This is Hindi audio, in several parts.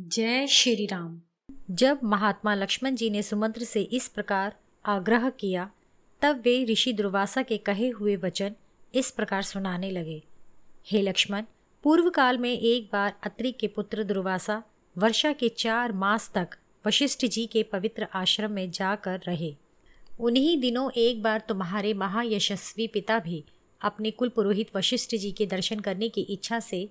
जय श्री राम जब महात्मा लक्ष्मण जी ने सुमंत्र से इस प्रकार आग्रह किया तब वे ऋषि दुर्वासा के कहे हुए वचन इस प्रकार सुनाने लगे हे लक्ष्मण पूर्व काल में एक बार अत्रि के पुत्र दुर्वासा वर्षा के चार मास तक वशिष्ठ जी के पवित्र आश्रम में जाकर रहे उन्हीं दिनों एक बार तुम्हारे महायशस्वी पिता भी अपने कुल पुरोहित वशिष्ठ जी के दर्शन करने की इच्छा से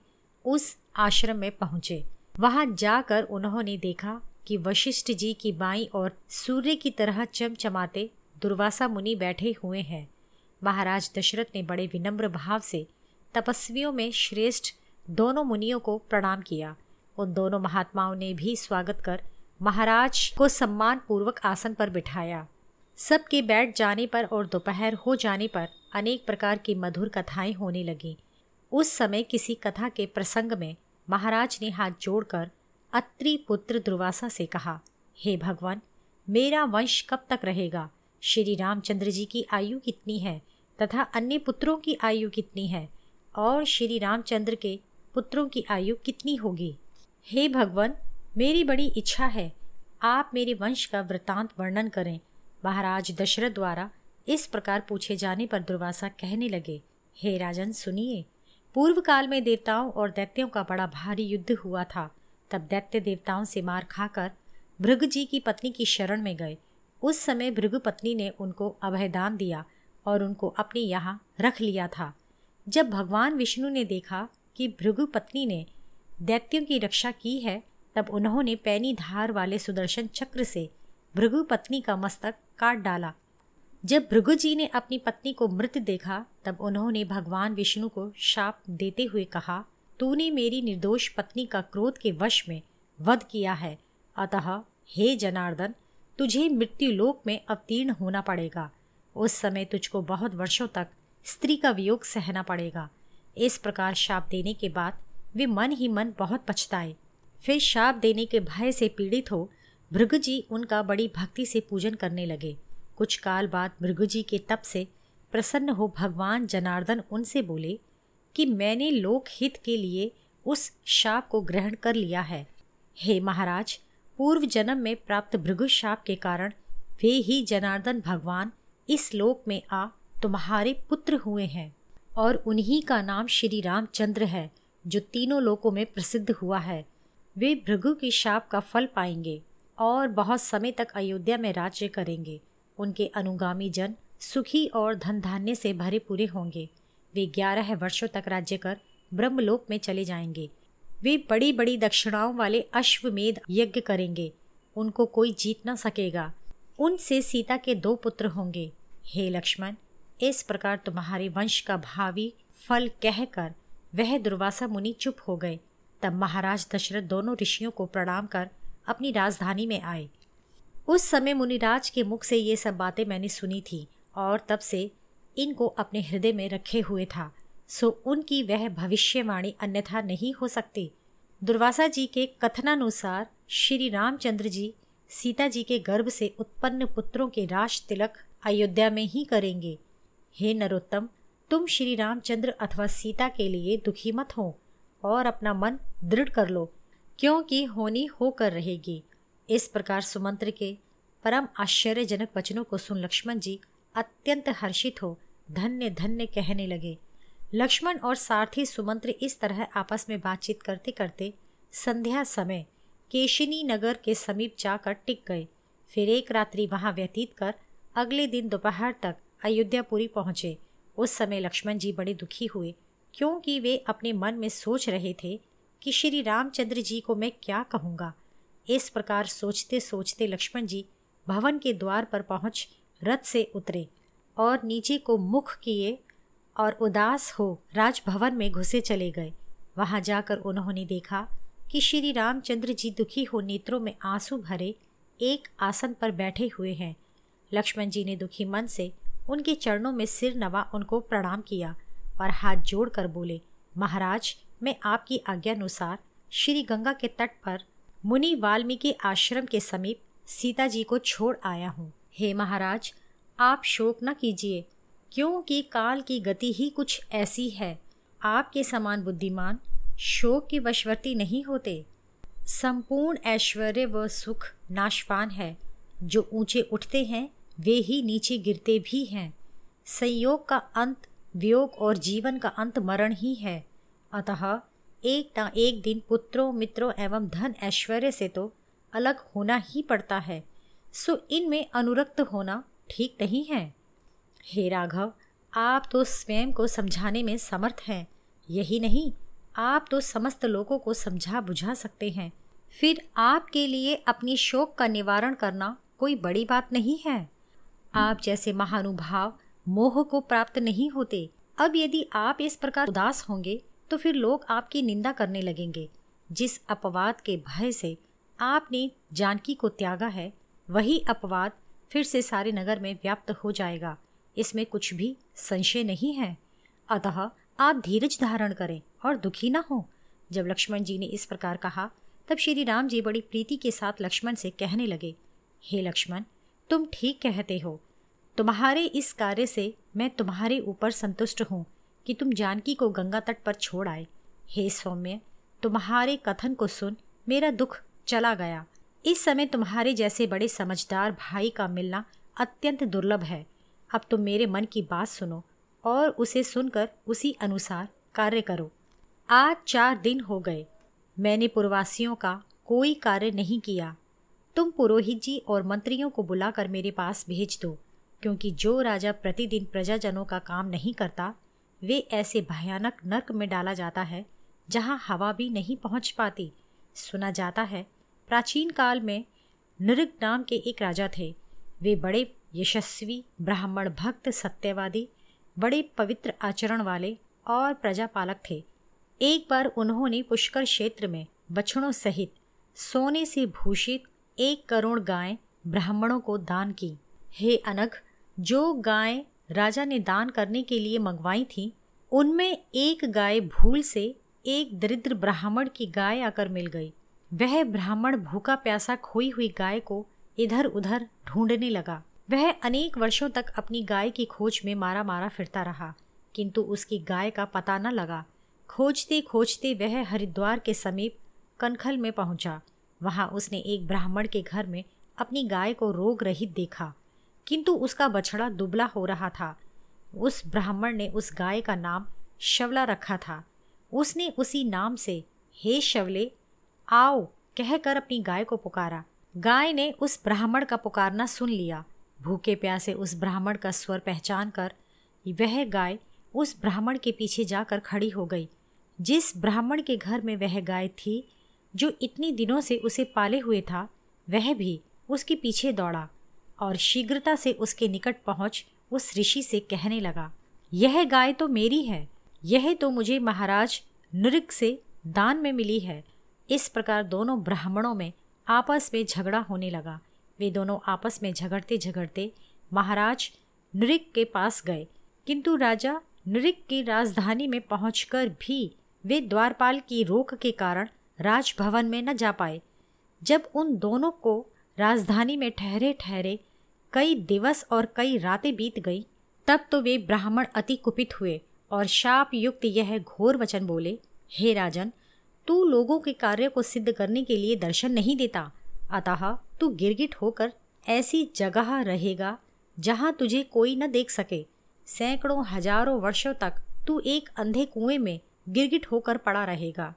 उस आश्रम में पहुँचे वहां जाकर उन्होंने देखा कि वशिष्ठ जी की बाई और सूर्य की तरह चमचमाते दुर्वासा मुनि बैठे हुए हैं महाराज दशरथ ने बड़े विनम्र भाव से तपस्वियों में श्रेष्ठ दोनों मुनियों को प्रणाम किया उन दोनों महात्माओं ने भी स्वागत कर महाराज को सम्मान पूर्वक आसन पर बिठाया सबके बैठ जाने पर और दोपहर हो जाने पर अनेक प्रकार की मधुर कथाएं होने लगीं उस समय किसी कथा के प्रसंग में महाराज ने हाथ जोड़कर अत्रि पुत्र दुर्वासा से कहा हे भगवान मेरा वंश कब तक रहेगा श्री रामचंद्र जी की आयु कितनी है तथा अन्य पुत्रों की आयु कितनी है और श्री रामचंद्र के पुत्रों की आयु कितनी होगी हे भगवान मेरी बड़ी इच्छा है आप मेरे वंश का वृतांत वर्णन करें महाराज दशरथ द्वारा इस प्रकार पूछे जाने पर दुर्वासा कहने लगे हे राजन सुनिए पूर्व काल में देवताओं और दैत्यों का बड़ा भारी युद्ध हुआ था तब दैत्य देवताओं से मार खाकर भृग जी की पत्नी की शरण में गए उस समय भृगु पत्नी ने उनको अभयदान दिया और उनको अपने यहाँ रख लिया था जब भगवान विष्णु ने देखा कि भृगु पत्नी ने दैत्यों की रक्षा की है तब उन्होंने पैनी धार वाले सुदर्शन चक्र से भृगु पत्नी का मस्तक काट डाला जब भृगु जी ने अपनी पत्नी को मृत देखा तब उन्होंने भगवान विष्णु को शाप देते हुए कहा तूने मेरी निर्दोष पत्नी का क्रोध के वश में वध किया है अतः हे जनार्दन तुझे मृत्युलोक में अवतीर्ण होना पड़ेगा उस समय तुझको बहुत वर्षों तक स्त्री का वियोग सहना पड़ेगा इस प्रकार शाप देने के बाद वे मन ही मन बहुत पछताए फिर शाप देने के भय से पीड़ित हो भृगु जी उनका बड़ी भक्ति से पूजन करने लगे कुछ काल बाद भृगु जी के तप से प्रसन्न हो भगवान जनार्दन उनसे बोले कि मैंने लोकहित के लिए उस शाप को ग्रहण कर लिया है हे महाराज पूर्व जन्म में प्राप्त भृगु शाप के कारण वे ही जनार्दन भगवान इस लोक में आ तुम्हारे पुत्र हुए हैं और उन्हीं का नाम श्री रामचंद्र है जो तीनों लोकों में प्रसिद्ध हुआ है वे भृगु के शाप का फल पाएंगे और बहुत समय तक अयोध्या में राज्य करेंगे उनके अनुगामी जन सुखी और धन धान्य से भरे पूरे होंगे वे ग्यारह वर्षों तक राज्य कर ब्रह्मलोक में चले जाएंगे वे बड़ी बड़ी दक्षिणाओं वाले अश्वमेध यज्ञ करेंगे उनको कोई जीत ना सकेगा उनसे सीता के दो पुत्र होंगे हे लक्ष्मण इस प्रकार तुम्हारे वंश का भावी फल कहकर वह दुर्वासा मुनि चुप हो गए तब महाराज दशरथ दोनों ऋषियों को प्रणाम कर अपनी राजधानी में आए उस समय मुनिराज के मुख से ये सब बातें मैंने सुनी थी और तब से इनको अपने हृदय में रखे हुए था सो उनकी वह भविष्यवाणी अन्यथा नहीं हो सकती दुर्वासा जी के कथनानुसार श्री रामचंद्र जी सीता जी के गर्भ से उत्पन्न पुत्रों के राश तिलक अयोध्या में ही करेंगे हे नरोत्तम तुम श्री रामचंद्र अथवा सीता के लिए दुखी मत हो और अपना मन दृढ़ कर लो क्योंकि होनी होकर रहेगी इस प्रकार सुमंत्र के परम आश्चर्यजनक वचनों को सुन लक्ष्मण जी अत्यंत हर्षित हो धन्य धन्य कहने लगे लक्ष्मण और सारथी सुमंत्र इस तरह आपस में बातचीत करते करते संध्या समय केशिनी नगर के समीप जाकर टिक गए फिर एक रात्रि वहां व्यतीत कर अगले दिन दोपहर तक अयोध्यापुरी पहुंचे उस समय लक्ष्मण जी बड़े दुखी हुए क्योंकि वे अपने मन में सोच रहे थे कि श्री रामचंद्र जी को मैं क्या कहूँगा इस प्रकार सोचते सोचते लक्ष्मण जी भवन के द्वार पर पहुंच रथ से उतरे और नीचे को मुख किए और उदास हो राजभवन में घुसे चले गए वहां जाकर उन्होंने देखा कि श्री रामचंद्र जी दुखी हो नेत्रों में आंसू भरे एक आसन पर बैठे हुए हैं लक्ष्मण जी ने दुखी मन से उनके चरणों में सिर नवा उनको प्रणाम किया और हाथ जोड़कर बोले महाराज मैं आपकी आज्ञानुसार श्री गंगा के तट पर मुनि वाल्मीकि आश्रम के समीप सीता जी को छोड़ आया हूँ हे महाराज आप शोक न कीजिए क्योंकि काल की गति ही कुछ ऐसी है आपके समान बुद्धिमान शोक की वशवर्ती नहीं होते संपूर्ण ऐश्वर्य व सुख नाशवान है जो ऊंचे उठते हैं वे ही नीचे गिरते भी हैं संयोग का अंत वियोग और जीवन का अंत मरण ही है अतः एक ना एक दिन पुत्रों मित्रों एवं धन ऐश्वर्य से तो अलग होना ही पड़ता है सो इनमें अनुरक्त होना ठीक नहीं है हे राघव आप तो स्वयं को समझाने में समर्थ हैं यही नहीं आप तो समस्त लोगों को समझा बुझा सकते हैं फिर आपके लिए अपनी शोक का निवारण करना कोई बड़ी बात नहीं है आप जैसे महानुभाव मोह को प्राप्त नहीं होते अब यदि आप इस प्रकार उदास होंगे तो फिर लोग आपकी निंदा करने लगेंगे जिस अपवाद के भय से आपने जानकी को त्यागा है वही अपवाद फिर से सारे नगर में व्याप्त हो जाएगा इसमें कुछ भी संशय नहीं है अतः आप धीरज धारण करें और दुखी ना हो जब लक्ष्मण जी ने इस प्रकार कहा तब श्री राम जी बड़ी प्रीति के साथ लक्ष्मण से कहने लगे हे लक्ष्मण तुम ठीक कहते हो तुम्हारे इस कार्य से मैं तुम्हारे ऊपर संतुष्ट हूँ कि तुम जानकी को गंगा तट पर छोड़ आए हे सौम्य तुम्हारे कथन को सुन मेरा दुख चला गया इस समय तुम्हारे जैसे बड़े समझदार भाई का मिलना अत्यंत दुर्लभ है अब तुम मेरे मन की बात सुनो और उसे सुनकर उसी अनुसार कार्य करो आज चार दिन हो गए मैंने पूर्वासियों का कोई कार्य नहीं किया तुम पुरोहित जी और मंत्रियों को बुलाकर मेरे पास भेज दो क्योंकि जो राजा प्रतिदिन प्रजाजनों का काम नहीं करता वे ऐसे भयानक नर्क में डाला जाता है जहाँ हवा भी नहीं पहुँच पाती सुना जाता है प्राचीन काल में नृग नाम के एक राजा थे वे बड़े यशस्वी ब्राह्मण भक्त सत्यवादी बड़े पवित्र आचरण वाले और प्रजापालक थे एक बार उन्होंने पुष्कर क्षेत्र में बछड़ों सहित सोने से भूषित एक करोड़ गाय ब्राह्मणों को दान की हे अनघ जो गाय राजा ने दान करने के लिए मंगवाई थी उनमें एक गाय भूल से एक दरिद्र ब्राह्मण की गाय आकर मिल गई वह ब्राह्मण भूखा प्यासा खोई हुई गाय को इधर उधर ढूंढने लगा वह अनेक वर्षों तक अपनी गाय की खोज में मारा मारा फिरता रहा किंतु उसकी गाय का पता न लगा खोजते खोजते वह हरिद्वार के समीप कनखल में पहुंचा वहां उसने एक ब्राह्मण के घर में अपनी गाय को रोग रहित देखा किंतु उसका बछड़ा दुबला हो रहा था उस ब्राह्मण ने उस गाय का नाम शवला रखा था उसने उसी नाम से हे शवले आओ कहकर अपनी गाय को पुकारा गाय ने उस ब्राह्मण का पुकारना सुन लिया भूखे प्यासे उस ब्राह्मण का स्वर पहचान कर वह गाय उस ब्राह्मण के पीछे जाकर खड़ी हो गई जिस ब्राह्मण के घर में वह गाय थी जो इतने दिनों से उसे पाले हुए था वह भी उसके पीछे दौड़ा और शीघ्रता से उसके निकट पहुंच उस ऋषि से कहने लगा यह गाय तो मेरी है यह तो मुझे महाराज नृक से दान में मिली है इस प्रकार दोनों ब्राह्मणों में आपस में झगड़ा होने लगा वे दोनों आपस में झगड़ते झगड़ते महाराज नृक के पास गए किंतु राजा नृक की राजधानी में पहुंचकर भी वे द्वारपाल की रोक के कारण राजभवन में न जा पाए जब उन दोनों को राजधानी में ठहरे ठहरे कई दिवस और कई रातें बीत गई तब तो वे ब्राह्मण अति कुपित हुए और शाप युक्त यह घोर वचन बोले हे राजन तू लोगों के कार्य को सिद्ध करने के लिए दर्शन नहीं देता अतः तू गिरगिट होकर ऐसी जगह रहेगा जहाँ तुझे कोई न देख सके सैकड़ों हजारों वर्षों तक तू एक अंधे कुएं में गिरगिट होकर पड़ा रहेगा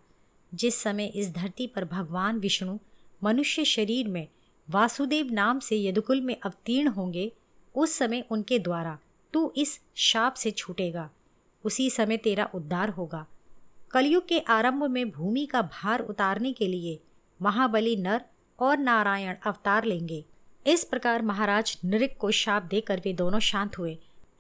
जिस समय इस धरती पर भगवान विष्णु मनुष्य शरीर में वासुदेव नाम से यदुकुल में अवतीर्ण होंगे उस समय उनके द्वारा तू इस शाप से छूटेगा उसी समय तेरा उद्धार होगा कलयुग के आरंभ में भूमि का भार उतारने के लिए महाबली नर और नारायण अवतार लेंगे इस प्रकार महाराज नृक को शाप देकर वे दोनों शांत हुए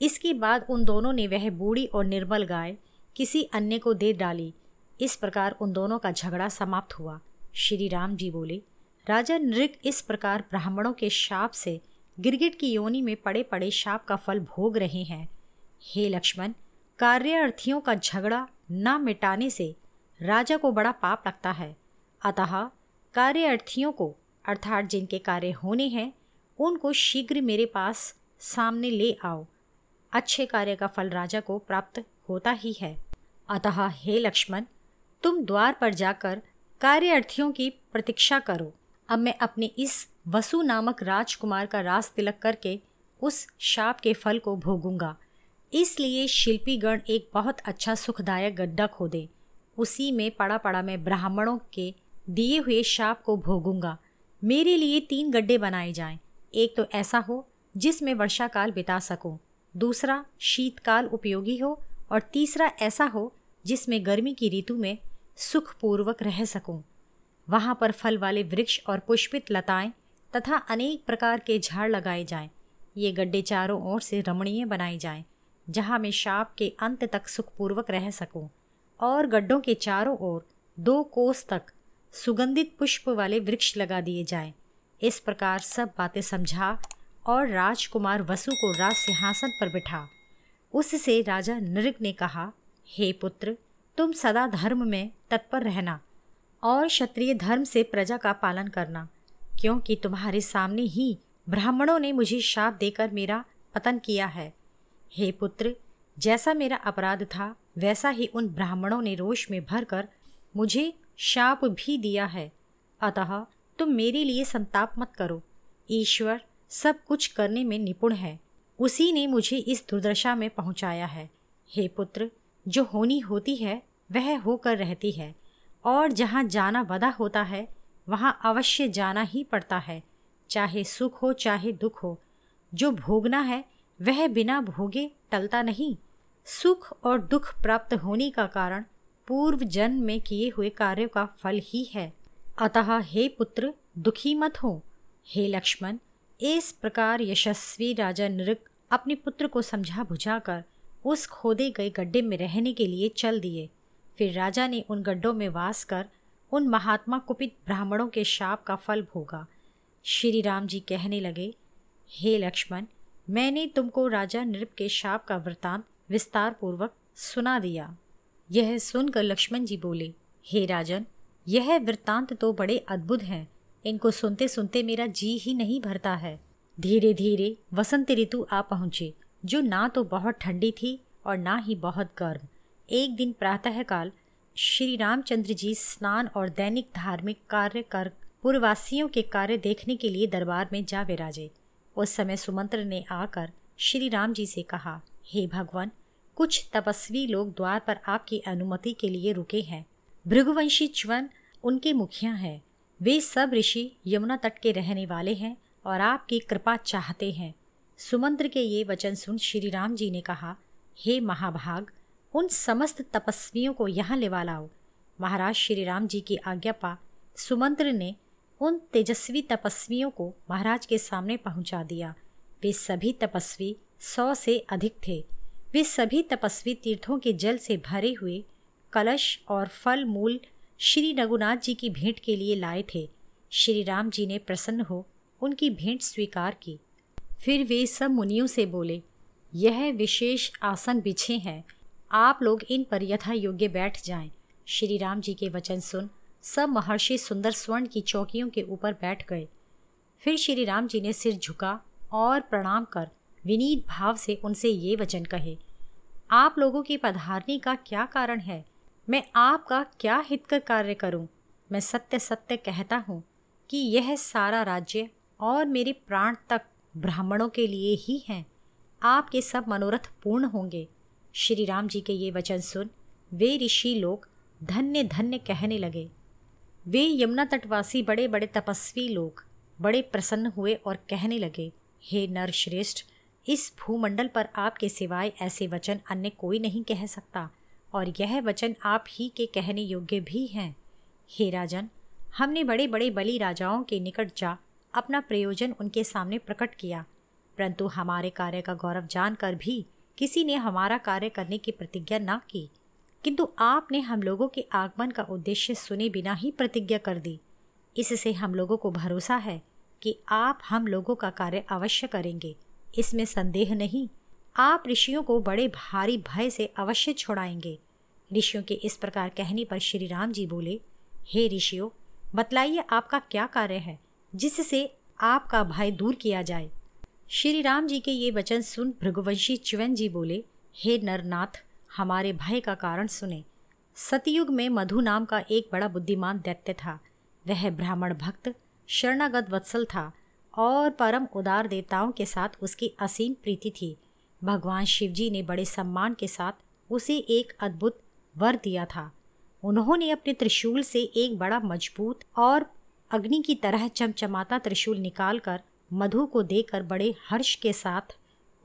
इसके बाद उन दोनों ने वह बूढ़ी और निर्मल गाय किसी अन्य को दे डाली इस प्रकार उन दोनों का झगड़ा समाप्त हुआ श्री राम जी बोले राजा नृग इस प्रकार ब्राह्मणों के शाप से गिरगिट की योनि में पड़े पड़े शाप का फल भोग रहे हैं हे लक्ष्मण कार्यार्थियों का झगड़ा न मिटाने से राजा को बड़ा पाप लगता है अतः कार्यार्थियों को अर्थात जिनके कार्य होने हैं उनको शीघ्र मेरे पास सामने ले आओ अच्छे कार्य का फल राजा को प्राप्त होता ही है अतः हे लक्ष्मण तुम द्वार पर जाकर कार्यार्थियों की प्रतीक्षा करो अब मैं अपने इस वसु नामक राजकुमार का रास तिलक करके उस शाप के फल को भोगूंगा इसलिए शिल्पीगण एक बहुत अच्छा सुखदायक गड्ढा खोदे उसी में पड़ा पड़ा मैं ब्राह्मणों के दिए हुए शाप को भोगूंगा मेरे लिए तीन गड्ढे बनाए जाएं एक तो ऐसा हो जिसमें वर्षाकाल बिता सकूं, दूसरा शीतकाल उपयोगी हो और तीसरा ऐसा हो जिसमें गर्मी की ऋतु में सुखपूर्वक रह सकूं। वहाँ पर फल वाले वृक्ष और पुष्पित लताएं तथा अनेक प्रकार के झाड़ लगाए जाएं। ये गड्ढे चारों ओर से रमणीय बनाए जाएं, जहाँ मैं शाप के अंत तक सुखपूर्वक रह सकूं और गड्ढों के चारों ओर दो कोस तक सुगंधित पुष्प वाले वृक्ष लगा दिए जाएं। इस प्रकार सब बातें समझा और राजकुमार वसु को राज सिंहासन पर बिठा उससे राजा नृग ने कहा हे पुत्र तुम सदा धर्म में तत्पर रहना और क्षत्रिय धर्म से प्रजा का पालन करना क्योंकि तुम्हारे सामने ही ब्राह्मणों ने मुझे शाप देकर मेरा पतन किया है हे पुत्र जैसा मेरा अपराध था वैसा ही उन ब्राह्मणों ने रोष में भरकर मुझे शाप भी दिया है अतः तुम मेरे लिए संताप मत करो ईश्वर सब कुछ करने में निपुण है उसी ने मुझे इस दुर्दशा में पहुंचाया है हे पुत्र जो होनी होती है वह होकर रहती है और जहाँ जाना वदा होता है वहाँ अवश्य जाना ही पड़ता है चाहे सुख हो चाहे दुख हो जो भोगना है वह बिना भोगे टलता नहीं सुख और दुख प्राप्त होने का कारण पूर्व जन्म में किए हुए कार्यों का फल ही है अतः हे पुत्र दुखी मत हो हे लक्ष्मण इस प्रकार यशस्वी राजा नृक अपने पुत्र को समझा बुझाकर उस खोदे गए गड्ढे में रहने के लिए चल दिए फिर राजा ने उन गड्ढों में वास कर उन महात्मा कुपित ब्राह्मणों के शाप का फल भोगा श्री राम जी कहने लगे हे लक्ष्मण मैंने तुमको राजा नृप के शाप का वृतांत विस्तार पूर्वक सुना दिया यह सुनकर लक्ष्मण जी बोले हे राजन यह वृतांत तो बड़े अद्भुत हैं इनको सुनते सुनते मेरा जी ही नहीं भरता है धीरे धीरे वसंत ऋतु आ पहुँचे जो ना तो बहुत ठंडी थी और ना ही बहुत गर्म एक दिन प्रातःकाल श्री रामचंद्र जी स्नान और दैनिक धार्मिक कार्य कर पूर्ववासियों के कार्य देखने के लिए दरबार में जा विराजे उस समय सुमंत्र ने आकर श्री राम जी से कहा हे भगवान कुछ तपस्वी लोग द्वार पर आपकी अनुमति के लिए रुके हैं भृगुवंशी च्वन उनके मुखिया हैं वे सब ऋषि यमुना तट के रहने वाले हैं और आपकी कृपा चाहते हैं सुमंत्र के ये वचन सुन श्री राम जी ने कहा हे महाभाग उन समस्त तपस्वियों को यहाँ लेवा लाओ महाराज श्री राम जी की आज्ञा पा सुमंत्र ने उन तेजस्वी तपस्वियों को महाराज के सामने पहुँचा दिया वे सभी तपस्वी सौ से अधिक थे वे सभी तपस्वी तीर्थों के जल से भरे हुए कलश और फल मूल श्री रघुनाथ जी की भेंट के लिए लाए थे श्री राम जी ने प्रसन्न हो उनकी भेंट स्वीकार की फिर वे सब मुनियों से बोले यह विशेष आसन बिछे हैं आप लोग इन पर यथा योग्य बैठ जाएं। श्री राम जी के वचन सुन सब महर्षि सुंदर स्वर्ण की चौकियों के ऊपर बैठ गए फिर श्री राम जी ने सिर झुका और प्रणाम कर विनीत भाव से उनसे ये वचन कहे आप लोगों की पधारने का क्या कारण है मैं आपका क्या हितकर कार्य करूं? मैं सत्य सत्य कहता हूं कि यह सारा राज्य और मेरे प्राण तक ब्राह्मणों के लिए ही हैं आपके सब मनोरथ पूर्ण होंगे श्री राम जी के ये वचन सुन वे ऋषि लोग धन्य धन्य कहने लगे वे यमुना तटवासी बड़े बड़े तपस्वी लोग बड़े प्रसन्न हुए और कहने लगे हे नरश्रेष्ठ इस भूमंडल पर आपके सिवाय ऐसे वचन अन्य कोई नहीं कह सकता और यह वचन आप ही के कहने योग्य भी हैं हे राजन हमने बड़े बड़े बलि राजाओं के निकट जा अपना प्रयोजन उनके सामने प्रकट किया परंतु हमारे कार्य का गौरव जानकर भी किसी ने हमारा कार्य करने की प्रतिज्ञा ना की किंतु आपने हम लोगों के आगमन का उद्देश्य सुने बिना ही प्रतिज्ञा कर दी इससे हम लोगों को भरोसा है कि आप हम लोगों का कार्य अवश्य करेंगे इसमें संदेह नहीं आप ऋषियों को बड़े भारी भय से अवश्य छोड़ाएंगे ऋषियों के इस प्रकार कहने पर श्री राम जी बोले हे ऋषियों बतलाइए आपका क्या कार्य है जिससे आपका भय दूर किया जाए श्री राम जी के ये वचन सुन भृगुवंशी चुवन जी बोले हे नरनाथ हमारे भय का कारण सुने सतयुग में मधु नाम का एक बड़ा बुद्धिमान दैत्य था वह ब्राह्मण भक्त शरणागत वत्सल था और परम उदार देवताओं के साथ उसकी असीम प्रीति थी भगवान शिव जी ने बड़े सम्मान के साथ उसे एक अद्भुत वर दिया था उन्होंने अपने त्रिशूल से एक बड़ा मजबूत और अग्नि की तरह चमचमाता त्रिशूल निकालकर मधु को देकर बड़े हर्ष के साथ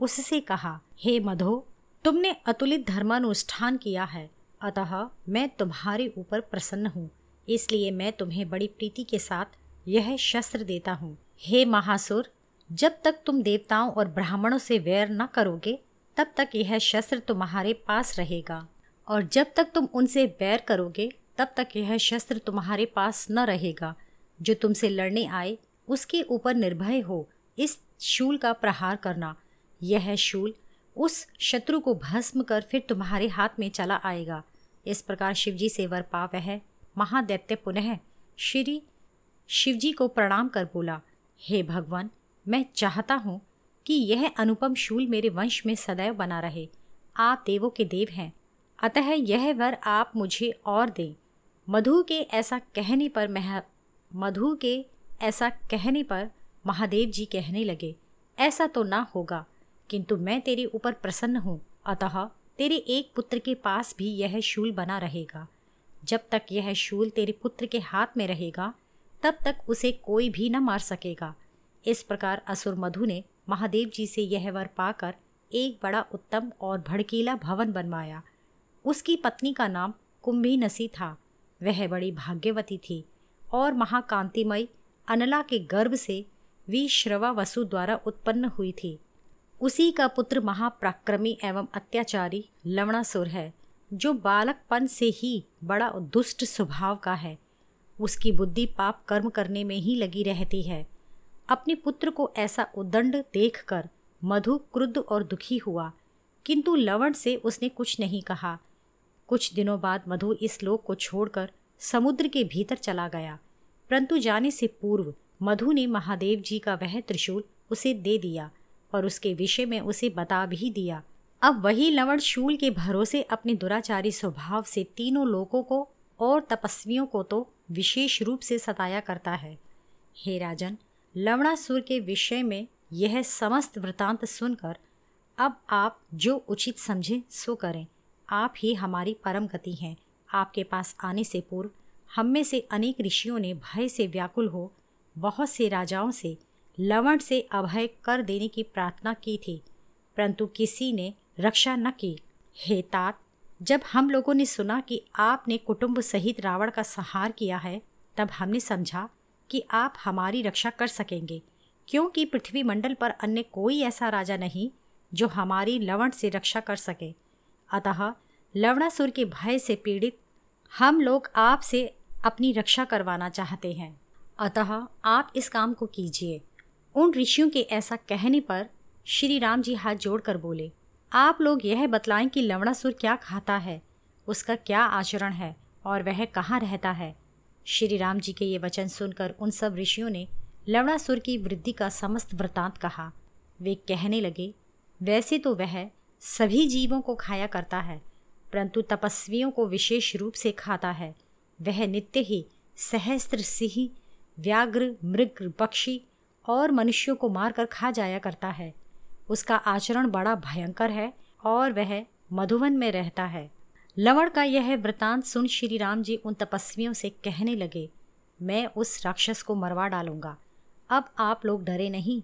उससे कहा हे hey मधु तुमने अतुलित धर्मानुष्ठान किया है अतः मैं तुम्हारे ऊपर प्रसन्न हूँ इसलिए मैं तुम्हें बड़ी प्रीति के साथ यह शस्त्र देता हूँ हे महासुर जब तक तुम देवताओं और ब्राह्मणों से वैर न करोगे तब तक यह शस्त्र तुम्हारे पास रहेगा और जब तक तुम उनसे बैर करोगे तब तक यह शस्त्र तुम्हारे पास न रहेगा जो तुमसे लड़ने आए उसके ऊपर निर्भय हो इस शूल का प्रहार करना यह शूल उस शत्रु को भस्म कर फिर तुम्हारे हाथ में चला आएगा इस प्रकार शिवजी से वर पा वह महादैत्य पुनः श्री शिवजी को प्रणाम कर बोला हे भगवान मैं चाहता हूँ कि यह अनुपम शूल मेरे वंश में सदैव बना रहे आप देवों के देव हैं अतः यह वर आप मुझे और दें मधु के ऐसा कहने पर मह मधु के ऐसा कहने पर महादेव जी कहने लगे ऐसा तो ना होगा किंतु मैं तेरे ऊपर प्रसन्न हूँ अतः तेरे एक पुत्र के पास भी यह शूल बना रहेगा जब तक यह शूल तेरे पुत्र के हाथ में रहेगा तब तक उसे कोई भी न मार सकेगा इस प्रकार असुर मधु ने महादेव जी से यह वर पाकर एक बड़ा उत्तम और भड़कीला भवन बनवाया उसकी पत्नी का नाम कुंभी नसी था वह बड़ी भाग्यवती थी और महाकांतिमयी अनला के गर्भ से विश्रवा वसु द्वारा उत्पन्न हुई थी उसी का पुत्र महाप्राक्रमी एवं अत्याचारी लवणासुर है जो बालकपन से ही बड़ा दुष्ट स्वभाव का है उसकी बुद्धि पाप कर्म करने में ही लगी रहती है अपने पुत्र को ऐसा उदंड देखकर मधु क्रुद्ध और दुखी हुआ किंतु लवण से उसने कुछ नहीं कहा कुछ दिनों बाद मधु इस लोक को छोड़कर समुद्र के भीतर चला गया परंतु जाने से पूर्व मधु ने महादेव जी का वह त्रिशूल उसे दे दिया और उसके विषय में उसे बता भी दिया अब वही लवण शूल के भरोसे अपने दुराचारी स्वभाव से तीनों लोगों को और तपस्वियों को तो विशेष रूप से सताया करता है हे राजन लवणासुर के विषय में यह समस्त वृतांत सुनकर अब आप जो उचित समझें सो करें आप ही हमारी परम गति हैं आपके पास आने से पूर्व हम में से अनेक ऋषियों ने भय से व्याकुल हो बहुत से राजाओं से लवण से अभय कर देने की प्रार्थना की थी परंतु किसी ने रक्षा न की हेतात जब हम लोगों ने सुना कि आपने कुटुंब सहित रावण का संहार किया है तब हमने समझा कि आप हमारी रक्षा कर सकेंगे क्योंकि पृथ्वी मंडल पर अन्य कोई ऐसा राजा नहीं जो हमारी लवण से रक्षा कर सके अतः लवणासुर के भय से पीड़ित हम लोग आपसे अपनी रक्षा करवाना चाहते हैं अतः आप इस काम को कीजिए उन ऋषियों के ऐसा कहने पर श्री राम जी हाथ जोड़कर बोले आप लोग यह बतलाएं कि लवणासुर क्या खाता है उसका क्या आचरण है और वह कहाँ रहता है श्री राम जी के ये वचन सुनकर उन सब ऋषियों ने लवणासुर की वृद्धि का समस्त वृतांत कहा वे कहने लगे वैसे तो वह सभी जीवों को खाया करता है परंतु तपस्वियों को विशेष रूप से खाता है वह नित्य ही सहस्त्र सिंह व्याघ्र मृग पक्षी और मनुष्यों को मारकर खा जाया करता है उसका आचरण बड़ा भयंकर है और वह मधुवन में रहता है लवण का यह वृतांत सुन श्री राम जी उन तपस्वियों से कहने लगे मैं उस राक्षस को मरवा डालूंगा अब आप लोग डरे नहीं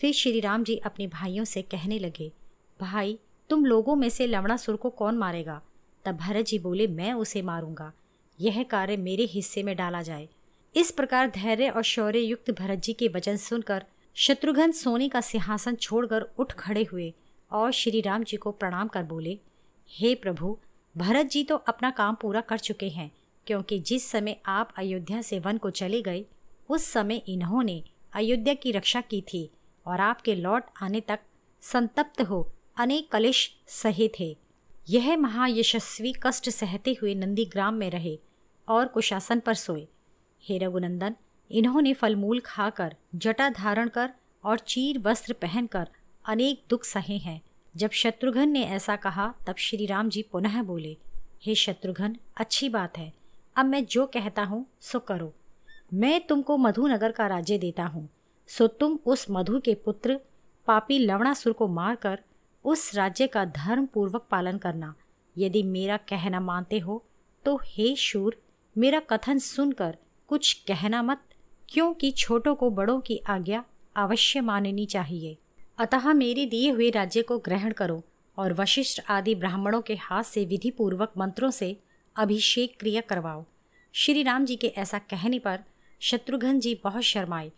फिर श्री राम जी अपने भाइयों से कहने लगे भाई तुम लोगों में से लवणासुर को कौन मारेगा तब भरत जी बोले मैं उसे मारूंगा यह कार्य मेरे हिस्से में डाला जाए इस प्रकार धैर्य और शौर्य युक्त भरत जी के वचन सुनकर शत्रुघ्न सोने का सिंहासन छोड़कर उठ खड़े हुए और श्री राम जी को प्रणाम कर बोले हे प्रभु भरत जी तो अपना काम पूरा कर चुके हैं क्योंकि जिस समय आप अयोध्या से वन को चले गए उस समय इन्होंने अयोध्या की रक्षा की थी और आपके लौट आने तक संतप्त हो अनेक कलेश सहे थे यह महायशस्वी कष्ट सहते हुए नंदीग्राम में रहे और कुशासन पर सोए हे रघुनंदन इन्होंने फलमूल खाकर जटा धारण कर और चीर वस्त्र पहनकर अनेक दुख सहे हैं जब शत्रुघ्न ने ऐसा कहा तब श्री राम जी पुनः बोले हे शत्रुघ्न अच्छी बात है अब मैं जो कहता हूँ सो करो मैं तुमको मधुनगर का राज्य देता हूँ सो तुम उस मधु के पुत्र पापी लवणासुर को मारकर उस राज्य का धर्म पूर्वक पालन करना यदि मेरा कहना मानते हो तो हे शूर मेरा कथन सुनकर कुछ कहना मत क्योंकि छोटों को बड़ों की आज्ञा अवश्य माननी चाहिए अतः मेरे दिए हुए राज्य को ग्रहण करो और वशिष्ठ आदि ब्राह्मणों के हाथ से विधिपूर्वक मंत्रों से अभिषेक क्रिया करवाओ श्री राम जी के ऐसा कहने पर शत्रुघ्न जी बहुत शर्माए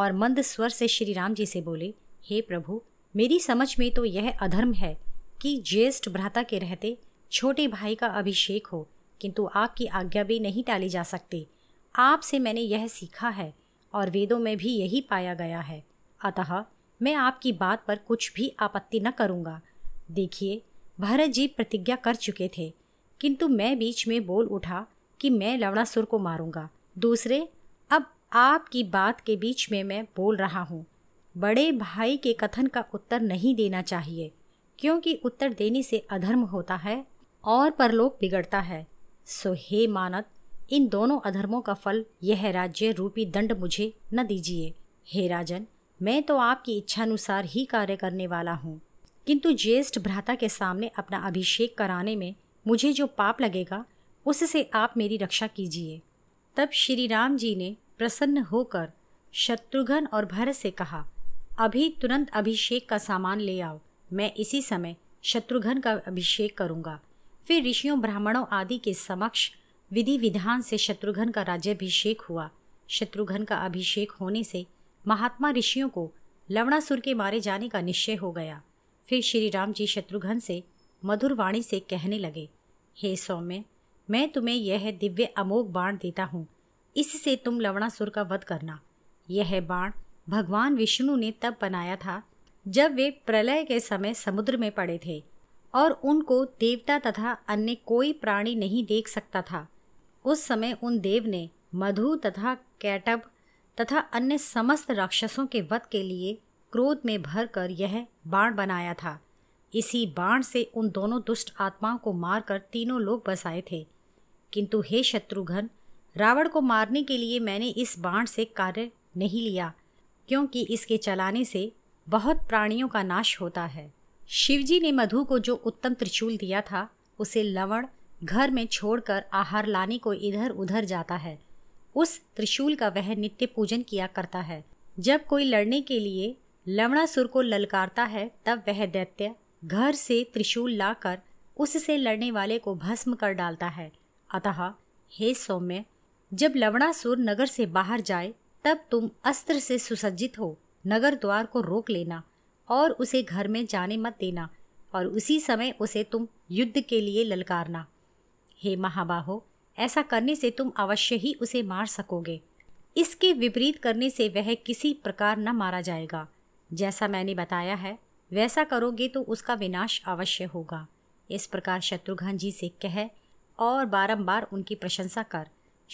और मंद स्वर से श्री राम जी से बोले हे प्रभु मेरी समझ में तो यह अधर्म है कि ज्येष्ठ भ्राता के रहते छोटे भाई का अभिषेक हो किंतु आपकी आज्ञा भी नहीं टाली जा सकती आपसे मैंने यह सीखा है और वेदों में भी यही पाया गया है अतः मैं आपकी बात पर कुछ भी आपत्ति न करूँगा देखिए भरत जी प्रतिज्ञा कर चुके थे किंतु मैं बीच में बोल उठा कि मैं लवणासुर को मारूंगा दूसरे अब आपकी बात के बीच में मैं बोल रहा हूँ बड़े भाई के कथन का उत्तर नहीं देना चाहिए क्योंकि उत्तर देने से अधर्म होता है और परलोक बिगड़ता है सो हे मानत इन दोनों अधर्मों का फल यह राज्य रूपी दंड मुझे न दीजिए हे राजन मैं तो आपकी इच्छानुसार ही कार्य करने वाला हूँ किंतु ज्येष्ठ भ्राता के सामने अपना अभिषेक कराने में मुझे जो पाप लगेगा उससे आप मेरी रक्षा कीजिए तब श्री राम जी ने प्रसन्न होकर शत्रुघ्न और भर से कहा अभी तुरंत अभिषेक का सामान ले आओ मैं इसी समय शत्रुघ्न का अभिषेक करूंगा फिर ऋषियों ब्राह्मणों आदि के समक्ष विधि विधान से शत्रुघ्न का राज्याभिषेक हुआ शत्रुघ्न का अभिषेक होने से महात्मा ऋषियों को लवणासुर के मारे जाने का निश्चय हो गया फिर श्री राम जी शत्रुघ्न से मधुर वाणी से कहने लगे हे सौम्य मैं तुम्हें यह दिव्य अमोघ बाण देता हूँ इससे तुम लवणासुर का वध करना यह बाण भगवान विष्णु ने तब बनाया था जब वे प्रलय के समय समुद्र में पड़े थे और उनको देवता तथा अन्य कोई प्राणी नहीं देख सकता था उस समय उन देव ने मधु तथा कैटब तथा अन्य समस्त राक्षसों के वध के लिए क्रोध में भर कर यह बाण बनाया था इसी बाण से उन दोनों दुष्ट आत्माओं को मारकर तीनों लोग बसाए थे किंतु हे शत्रुघ्न रावण को मारने के लिए मैंने इस बाण से कार्य नहीं लिया क्योंकि इसके चलाने से बहुत प्राणियों का नाश होता है शिवजी ने मधु को जो उत्तम त्रिशूल दिया था उसे लवण घर में छोड़कर आहार लाने को इधर उधर जाता है उस त्रिशूल का वह नित्य पूजन किया करता है जब कोई लड़ने के लिए लवणासुर को ललकारता है तब वह दैत्य घर से त्रिशूल लाकर उससे लड़ने वाले को भस्म कर डालता है अतः हे सौम्य जब लवणासुर नगर से बाहर जाए तब तुम अस्त्र से सुसज्जित हो नगर द्वार को रोक लेना और उसे घर में जाने मत देना और उसी समय उसे तुम युद्ध के लिए ललकारना हे महाबाहो ऐसा करने से तुम अवश्य ही उसे मार सकोगे इसके विपरीत करने से वह किसी प्रकार न मारा जाएगा जैसा मैंने बताया है वैसा करोगे तो उसका विनाश अवश्य होगा इस प्रकार शत्रुघ्न जी से कह और बारंबार उनकी प्रशंसा कर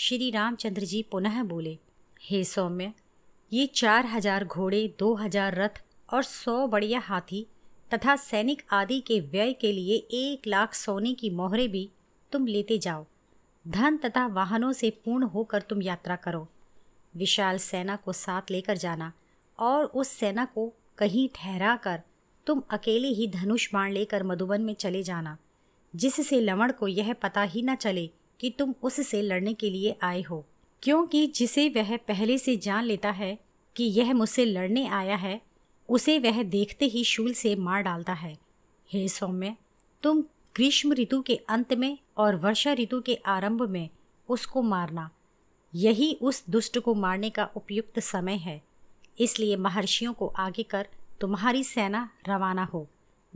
श्री रामचंद्र जी पुनः बोले हे सौम्य ये चार हजार घोड़े दो हजार रथ और सौ बढ़िया हाथी तथा सैनिक आदि के व्यय के लिए एक लाख सोने की मोहरे भी तुम लेते जाओ धन तथा वाहनों से पूर्ण होकर तुम यात्रा करो विशाल सेना को साथ लेकर जाना और उस सेना को कहीं ठहरा कर तुम अकेले ही धनुष बाण लेकर मधुबन में चले जाना जिससे लवण को यह पता ही न चले कि तुम उससे लड़ने के लिए आए हो क्योंकि जिसे वह पहले से जान लेता है कि यह मुझसे लड़ने आया है उसे वह देखते ही शूल से मार डालता है हे सौम्य तुम ग्रीष्म ऋतु के अंत में और वर्षा ऋतु के आरंभ में उसको मारना यही उस दुष्ट को मारने का उपयुक्त समय है इसलिए महर्षियों को आगे कर तुम्हारी सेना रवाना हो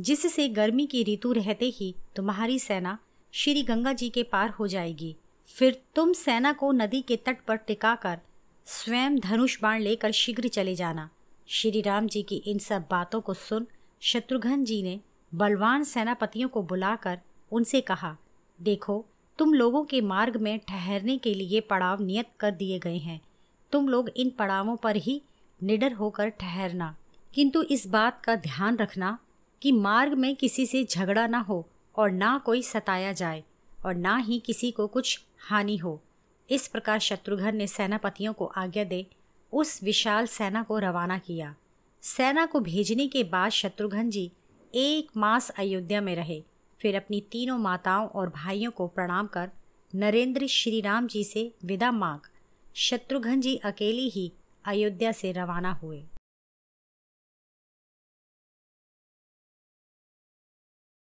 जिससे गर्मी की ऋतु रहते ही तुम्हारी सेना श्री गंगा जी के पार हो जाएगी फिर तुम सेना को नदी के तट पर टिकाकर स्वयं धनुष बाण लेकर शीघ्र चले जाना श्री राम जी की इन सब बातों को सुन शत्रुघ्न जी ने बलवान सेनापतियों को बुलाकर उनसे कहा देखो तुम लोगों के मार्ग में ठहरने के लिए पड़ाव नियत कर दिए गए हैं तुम लोग इन पड़ावों पर ही निडर होकर ठहरना किंतु इस बात का ध्यान रखना कि मार्ग में किसी से झगड़ा ना हो और ना कोई सताया जाए और ना ही किसी को कुछ हानि हो इस प्रकार शत्रुघ्न ने सेनापतियों को आज्ञा दे उस विशाल सेना को रवाना किया सेना को भेजने के बाद शत्रुघ्न जी एक मास अयोध्या में रहे फिर अपनी तीनों माताओं और भाइयों को प्रणाम कर नरेंद्र श्री राम जी से विदा मांग शत्रुघ्न जी अकेले ही अयोध्या से रवाना हुए